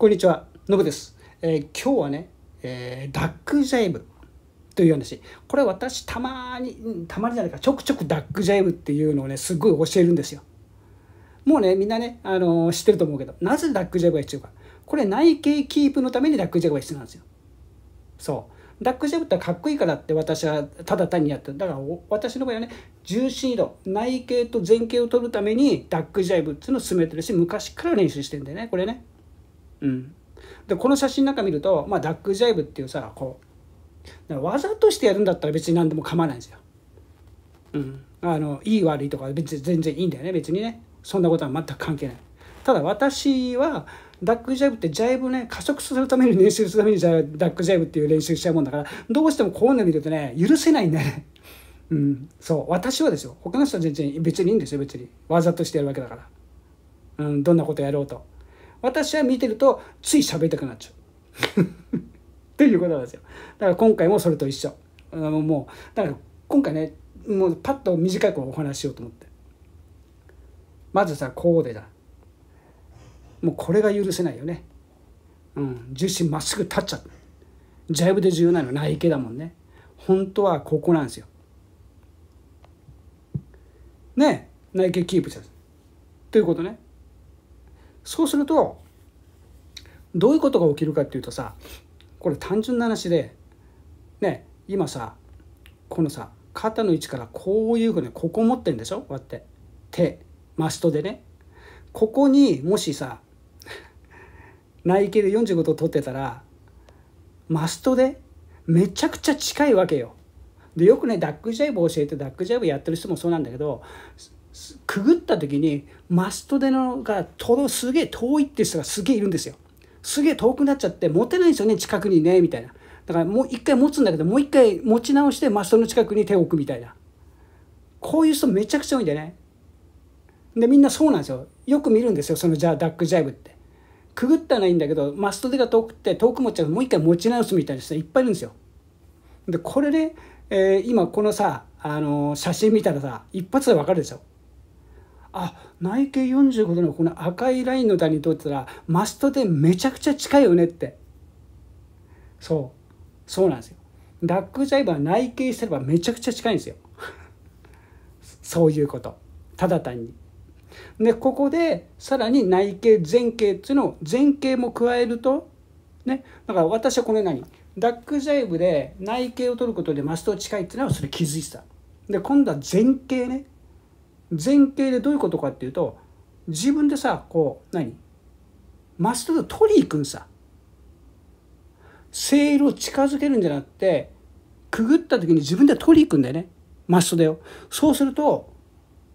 こんにちは、のぶです。えー、今日はね、えー、ダックジャイブという話。これ私たまに、たまにじゃないか、ちょくちょくダックジャイブっていうのをね、すごい教えるんですよ。もうね、みんなね、あのー、知ってると思うけど、なぜダックジャイブが必要か。これ内径キープのためにダックジャイブが必要なんですよ。そう。ダックジャブってかっこいいからって私はただ単にやってる。だから私の場合はね、重心移動、内径と前傾を取るためにダックジャイブっていうのを進めてるし、昔から練習してんだよね、これね。うんでこの写真なんか見ると、まあ、ダックジャイブっていうさこうわざとしてやるんだったら別に何でも構わないんですよ。うん、あのいい悪いとか別に全然いいんだよね別にねそんなことは全く関係ない。ただ私はダックジャイブってジャイブね加速するために練習するためにダックジャイブっていう練習しちゃうもんだからどうしてもこういうの見るとね許せないんだよね。うん、そう私はですよ他の人は全然別にいいんですよ別にわざとしてやるわけだから、うん、どんなことやろうと。私は見てるとつい喋りたくなっちゃうということなんですよだから今回もそれと一緒あのもうだから今回ねもうパッと短くお話しようと思ってまずさこうでだもうこれが許せないよねうん重心まっすぐ立っちゃったジャイブで要なの内径だもんね本当はここなんですよね内径キープしたということねそうするとどういうことが起きるかっていうとさこれ単純な話でね今さこのさ肩の位置からこういうふうにここ持ってんでしょこうやって手マストでねここにもしさ内径で45度取ってたらマストでめちゃくちゃ近いわけよ。でよくねダックジャイブ教えてダックジャイブやってる人もそうなんだけどくぐった時にマストでのがとどすげえ遠いって人がすげえいるんですよすげえ遠くなっちゃって持てないんですよね近くにねみたいなだからもう一回持つんだけどもう一回持ち直してマストの近くに手を置くみたいなこういう人めちゃくちゃ多いんだよねでみんなそうなんですよよく見るんですよそのじゃあダックジャイブってくぐったらいいんだけどマストでが遠くって遠く持っちゃうもう一回持ち直すみたいな人いっぱいいるんですよでこれで、ね、えー、今このさあの写真見たらさ一発でわかるでしょあ内径45度のこの赤いラインの段にとったらマストでめちゃくちゃ近いよねってそうそうなんですよダックジャイバー内径すればめちゃくちゃ近いんですよ そういうことただ単にでここでさらに内径前傾っていうのを前傾も加えるとねだから私はこれ何ダックジャイブで内径を取ることでマスト近いっていうのはそれ気づいてたで今度は前傾ね前傾でどういうことかっていうと自分でさこう何マストで取り行くんさセールを近づけるんじゃなくてくぐった時に自分で取り行くんだよねマストだよそうすると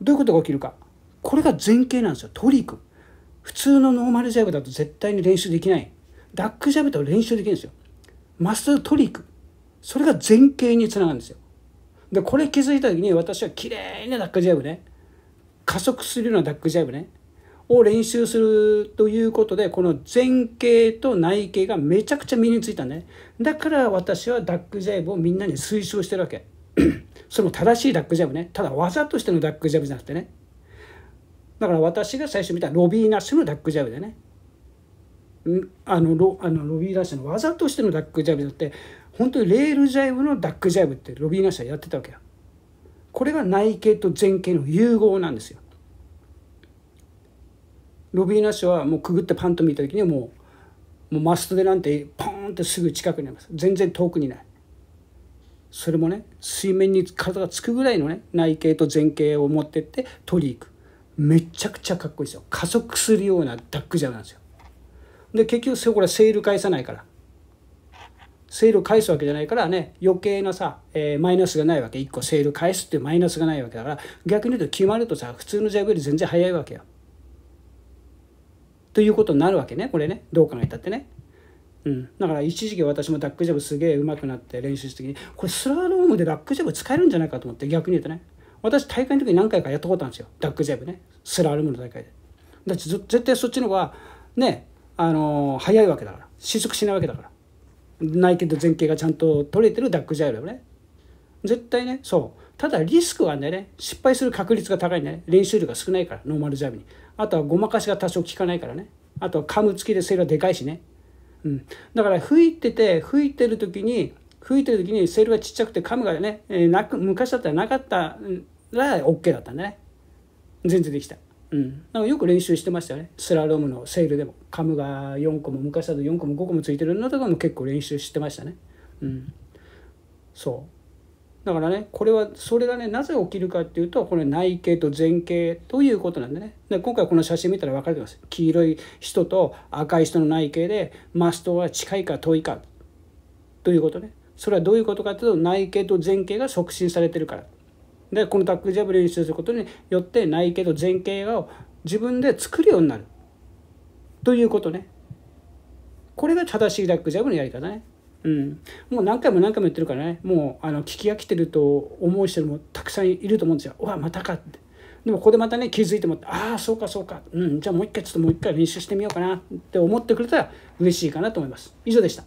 どういうことが起きるかこれが前傾なんですよ取り行く普通のノーマルジャブだと絶対に練習できないダックジャブだと練習できるんですよマストで取り行くそれが前傾につながるんですよでこれ気づいた時に私は綺麗なダックジャブね加速するようなダックジャイブねを練習するということでこの前傾と内傾がめちゃくちゃ身についたねだから私はダックジャイブをみんなに推奨してるわけ その正しいダックジャブねただ技としてのダックジャブじゃなくてねだから私が最初見たロビー・ナッシュのダックジャブでねあのロあのロビー・ナッシュの技としてのダックジャブだっなて本当にレールジャイブのダックジャイブってロビー・ナッシュはやってたわけよこれが内傾と前傾の融合なんですよロビー・ナッシュはもうくぐってパンと見た時にはもうもうマストでなんてポーンってすぐ近くにあります全然遠くにないそれもね水面に体がつくぐらいのね内径と前傾を持ってって取り行くめちゃくちゃかっこいいですよ加速するようなダックジャブなんですよで結局それこれセール返さないからセール返すわけじゃないからね余計なさ、えー、マイナスがないわけ1個セール返すっていうマイナスがないわけだから逆に言うと決まるとさ普通のジャブより全然速いわけよということになるわけねこれねどう考えたってね。うん、だから一時期私もダックジャブすげえ上手くなって練習した時にこれスラロームでダックジャブ使えるんじゃないかと思って逆に言うとね私大会の時に何回かやったことあるんですよダックジャブねスラロームの大会でだって絶対そっちの方がねあのー、早いわけだから失速しないわけだから内径と前傾がちゃんと取れてるダックジャブだよね絶対ねそうただリスクはね失敗する確率が高いんだね練習量が少ないからノーマルジャブにあとはごまかしが多少効かないからねあとは噛む付きでセールはでかいしね、うん、だから吹いてて吹いてる時に吹いてる時にセールがちっちゃくて噛むがね、えー、なく昔だったらなかったら OK だったんだね全然できた。うん、なんよく練習してましたよねスラロームのセールでもカムが4個も昔だと4個も5個もついてるのとかも結構練習してましたねうんそだからねこれはそれがねなぜ起きるかっていうとこれ内径と前径ということなんでねで今回この写真見たら分かると思います黄色い人と赤い人の内径でマストは近いか遠いかということねそれはどういうことかっていうと内径と前傾が促進されてるからでこのタックジャブ練習することによって内径と前傾を自分で作るようになるということねこれが正しいタックジャブのやり方ねうん、もう何回も何回も言ってるからねもうあの聞き飽きてると思う人もたくさんいると思うんですよ。うわまたかってでもここでまたね気づいてもああそうかそうか、うん、じゃあもう一回ちょっともう一回練習してみようかなって思ってくれたら嬉しいかなと思います。以上でした。